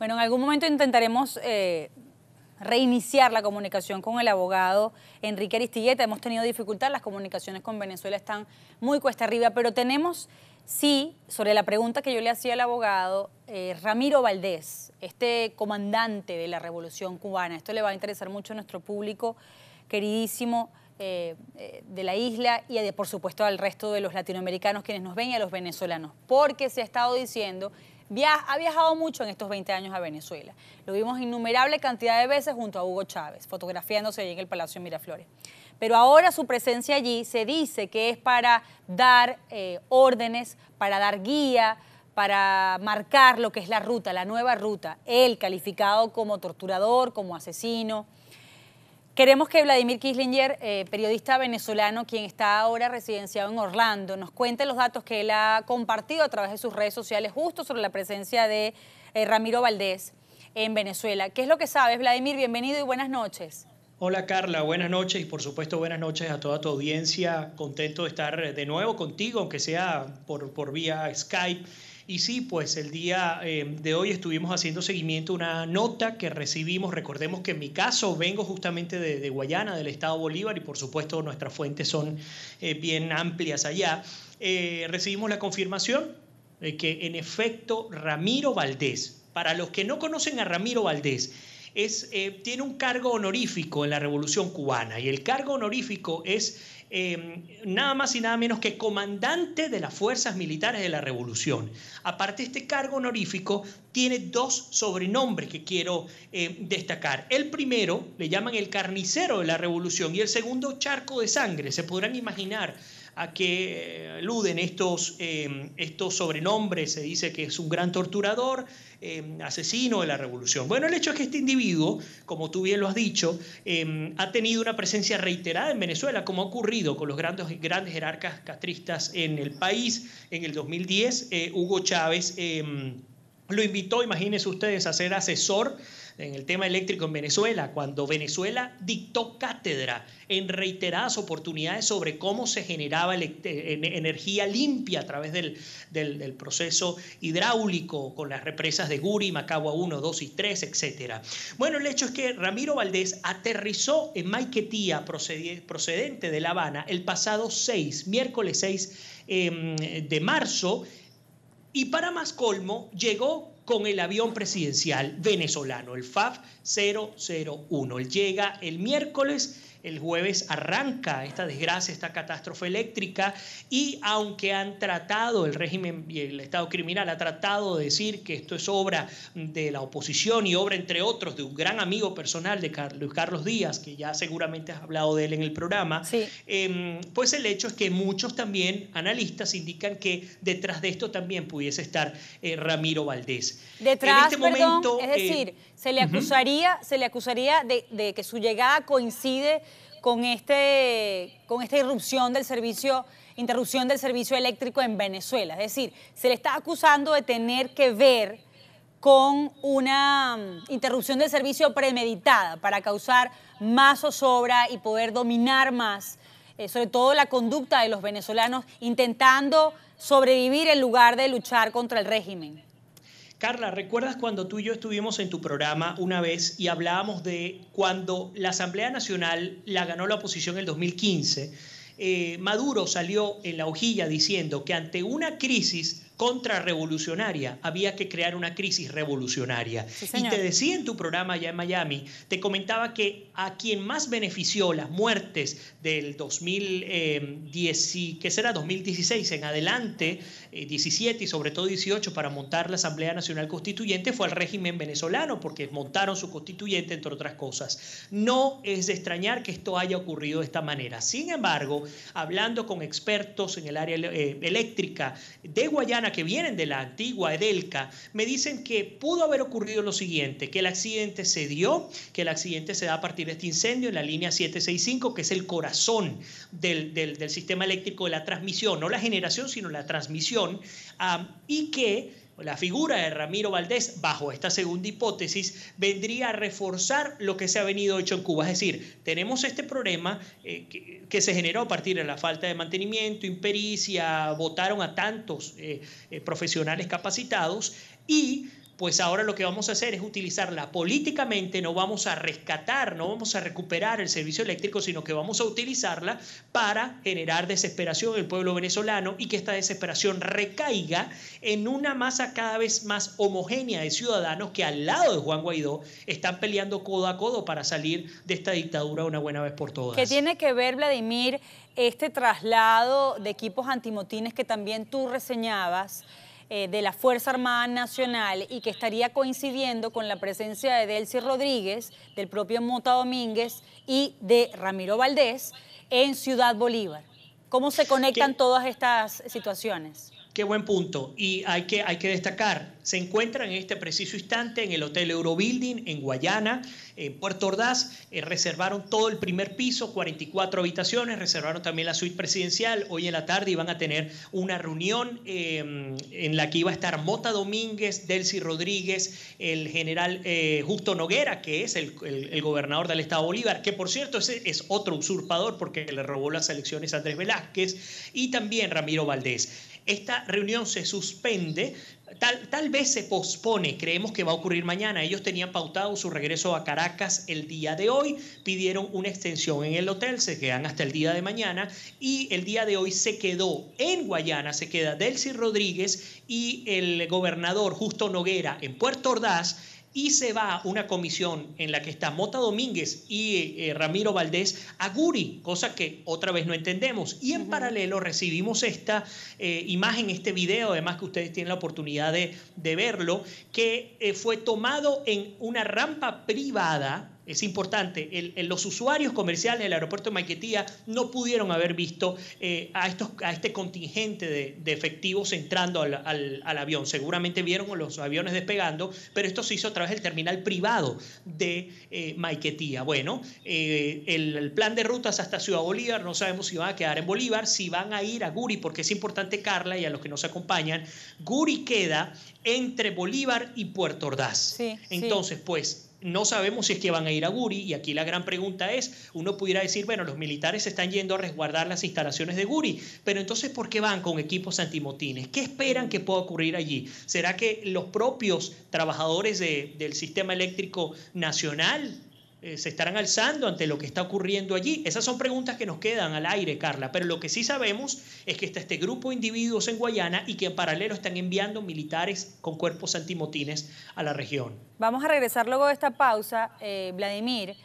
Bueno, en algún momento intentaremos eh, reiniciar la comunicación con el abogado Enrique Aristilleta. Hemos tenido dificultad, las comunicaciones con Venezuela están muy cuesta arriba, pero tenemos, sí, sobre la pregunta que yo le hacía al abogado, eh, Ramiro Valdés, este comandante de la Revolución Cubana. Esto le va a interesar mucho a nuestro público queridísimo. Eh, de la isla y por supuesto al resto de los latinoamericanos quienes nos ven y a los venezolanos, porque se ha estado diciendo ha viajado mucho en estos 20 años a Venezuela. Lo vimos innumerable cantidad de veces junto a Hugo Chávez, fotografiándose allí en el Palacio Miraflores. Pero ahora su presencia allí se dice que es para dar eh, órdenes, para dar guía, para marcar lo que es la ruta, la nueva ruta. Él calificado como torturador, como asesino. Queremos que Vladimir Kislinger, eh, periodista venezolano, quien está ahora residenciado en Orlando, nos cuente los datos que él ha compartido a través de sus redes sociales justo sobre la presencia de eh, Ramiro Valdés en Venezuela. ¿Qué es lo que sabes, Vladimir? Bienvenido y buenas noches. Hola Carla, buenas noches y por supuesto buenas noches a toda tu audiencia. Contento de estar de nuevo contigo, aunque sea por, por vía Skype. Y sí, pues el día eh, de hoy estuvimos haciendo seguimiento a una nota que recibimos. Recordemos que en mi caso vengo justamente de, Guayana, del estado Bolívar, y por supuesto nuestras fuentes son eh, bien amplias allá. Eh, recibimos la confirmación de que en efecto Ramiro Valdés, para los que no conocen a Ramiro Valdés, eh, tiene un cargo honorífico en la Revolución Cubana y el cargo honorífico es em, nada más y nada menos que comandante de las fuerzas militares de la Revolución. Aparte, este cargo honorífico tiene dos sobrenombres que quiero eh, destacar. El primero le llaman el carnicero de la Revolución y el segundo charco de sangre. Se podrán imaginar a que eluden estos, eh, estos sobrenombres, se dice que es un gran torturador, eh, asesino de la revolución. Bueno, el hecho es que este individuo, como tú bien lo has dicho, eh, ha tenido una presencia reiterada en Venezuela, como ha ocurrido con los grandes, grandes jerarcas castristas en el país. En el 2010, Hugo Chávez lo invitó, imagínense ustedes, a ser asesor en el tema eléctrico en Venezuela, cuando Venezuela dictó cátedra en reiteradas oportunidades sobre cómo se generaba energía limpia a través del, proceso hidráulico con las represas de Guri, Macagua 1, 2 y 3, etc. Bueno, el hecho es que Ramiro Valdés aterrizó en Maiquetía, procedente de La Habana, el pasado 6, miércoles 6 em, de marzo, y para más colmo, llegó con el avión presidencial venezolano, el FAF 001. Él llega el miércoles el jueves arranca esta desgracia, esta catástrofe eléctrica y aunque han tratado, el régimen y el Estado criminal ha tratado de decir que esto es obra de la oposición y obra, entre otros, de un gran amigo personal de Luis Carlos Díaz, que ya seguramente has hablado de él en el programa, em, pues el hecho es que muchos también analistas indican que detrás de esto también pudiese estar eh, Ramiro Valdés. Detrás, este perdón, es eh, decir, se le acusaría, se le acusaría de, de que su llegada coincide con, este, con esta irrupción del servicio, interrupción del servicio eléctrico en Venezuela. Es decir, se le está acusando de tener que ver con una mm, interrupción del servicio premeditada para causar más zozobra y poder dominar más, eh, sobre todo la conducta de los venezolanos intentando sobrevivir en lugar de luchar contra el régimen. Carla, ¿recuerdas cuando tú y yo estuvimos en tu programa una vez y hablábamos de cuando la Asamblea Nacional la ganó la oposición en el 2015? Eh, Maduro salió en la hojilla diciendo que ante una crisis contrarrevolucionaria, había que crear una crisis revolucionaria. y te decía en tu programa allá en Miami, te comentaba que a quien más benefició las muertes del 2010, que será 2016 en adelante, 17 eh, y sobre todo 18 para montar la Asamblea Nacional Constituyente fue al régimen venezolano, porque montaron su constituyente, entre otras cosas. No es de extrañar que esto haya ocurrido de esta manera. Sin embargo, hablando con expertos en el área eh, eléctrica de Guayana, que vienen de la antigua Edelca me dicen que pudo haber ocurrido lo siguiente, que el accidente se dio, que el accidente se da a partir de este incendio en la línea 765, que es el corazón del, sistema eléctrico de la transmisión, no la generación, sino la transmisión, ah, y que la figura de Ramiro Valdés, bajo esta segunda hipótesis, vendría a reforzar lo que se ha venido hecho en Cuba. Es decir, tenemos este problema eh, que, se generó a partir de la falta de mantenimiento, impericia, votaron a tantos eh, eh, profesionales capacitados y pues ahora lo que vamos a hacer es utilizarla políticamente, no vamos a rescatar, no vamos a recuperar el servicio eléctrico, sino que vamos a utilizarla para generar desesperación en el pueblo venezolano y que esta desesperación recaiga en una masa cada vez más homogénea de ciudadanos que al lado de Juan Guaidó están peleando codo a codo para salir de esta dictadura una buena vez por todas. ¿Qué tiene que ver, Vladimir, este traslado de equipos antimotines que también tú reseñabas? Eh, de la Fuerza Armada Nacional y que estaría coincidiendo con la presencia de Delcy Rodríguez, del propio Mota Domínguez y de Ramiro Valdés en Ciudad Bolívar. ¿Cómo se conectan todas estas situaciones? Qué buen punto. Y hay que, hay que destacar, se encuentra en este preciso instante en el Hotel Eurobuilding en Guayana, en eh, Puerto Ordaz. Eh, reservaron todo el primer piso, 44 habitaciones, reservaron también la suite presidencial. Hoy en la tarde iban a tener una reunión eh, en la que iba a estar Mota Domínguez, Delcy Rodríguez, el general Justo Noguera, que es el, gobernador del Estado Bolívar, que por cierto es otro usurpador porque le robó las elecciones a Andrés Velázquez, y también Ramiro Valdés. Esta reunión se suspende Tal, vez se pospone, creemos que va a ocurrir mañana. Ellos tenían pautado su regreso a Caracas el día de hoy, pidieron una extensión en el hotel, se quedan hasta el día de mañana y el día de hoy se quedó en Guayana, se queda Delcy Rodríguez y el gobernador Justo Noguera en Puerto Ordaz y se va una comisión en la que está Mota Domínguez y eh, eh, Ramiro Valdés a Guri, cosa que otra vez no entendemos. Y en paralelo recibimos esta eh, imagen, este video, además que ustedes tienen la oportunidad de, verlo, que fue tomado en una rampa privada es importante, los usuarios comerciales del aeropuerto de Maiquetía no pudieron haber visto eh, a, este contingente de, efectivos entrando al, avión. Seguramente vieron los aviones despegando, pero esto se hizo a través del terminal privado de eh, Maiquetía. Bueno, eh, el, plan de rutas hasta Ciudad Bolívar, no sabemos si van a quedar en Bolívar, si van a ir a Guri, porque es importante Carla y a los que nos acompañan, Guri queda entre Bolívar y Puerto Ordaz. Entonces, pues no sabemos si es que van a ir a Guri y aquí la gran pregunta es, uno pudiera decir, bueno, los militares están yendo a resguardar las instalaciones de Guri, pero entonces ¿por qué van con equipos antimotines? ¿Qué esperan que pueda ocurrir allí? ¿Será que los propios trabajadores del sistema eléctrico nacional eh, se estarán alzando ante lo que está ocurriendo allí? Esas son preguntas que nos quedan al aire, Carla, pero lo que sí sabemos es que está este grupo de individuos en Guayana y que en paralelo están enviando militares con cuerpos antimotines a la región. Vamos a regresar luego de esta pausa, eh, Vladimir,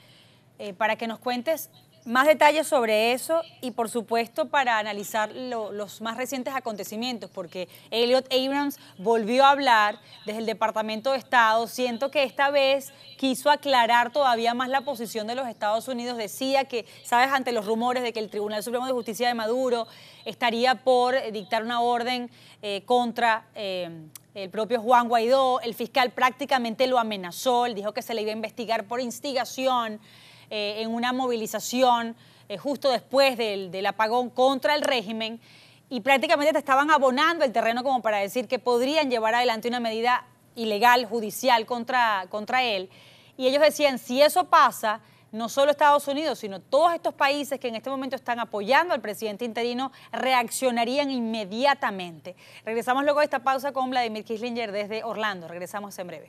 eh, para que nos cuentes más detalles sobre eso y, por supuesto, para analizar los más recientes acontecimientos, porque Elliot Abrams volvió a hablar desde el Departamento de Estado. Siento que esta vez quiso aclarar todavía más la posición de los Estados Unidos. Decía que, sabes, ante los rumores de que el Tribunal Supremo de Justicia de Maduro estaría por dictar una orden eh, contra... Eh, el propio Juan Guaidó, el fiscal prácticamente lo amenazó, él dijo que se le iba a investigar por instigación. Eh, en una movilización eh, justo después del, apagón contra el régimen y prácticamente te estaban abonando el terreno como para decir que podrían llevar adelante una medida ilegal, judicial contra, contra él. Y ellos decían, si eso pasa, no solo Estados Unidos, sino todos estos países que en este momento están apoyando al presidente interino reaccionarían inmediatamente. Regresamos luego a esta pausa con Vladimir Kislinger desde Orlando. Regresamos en breve.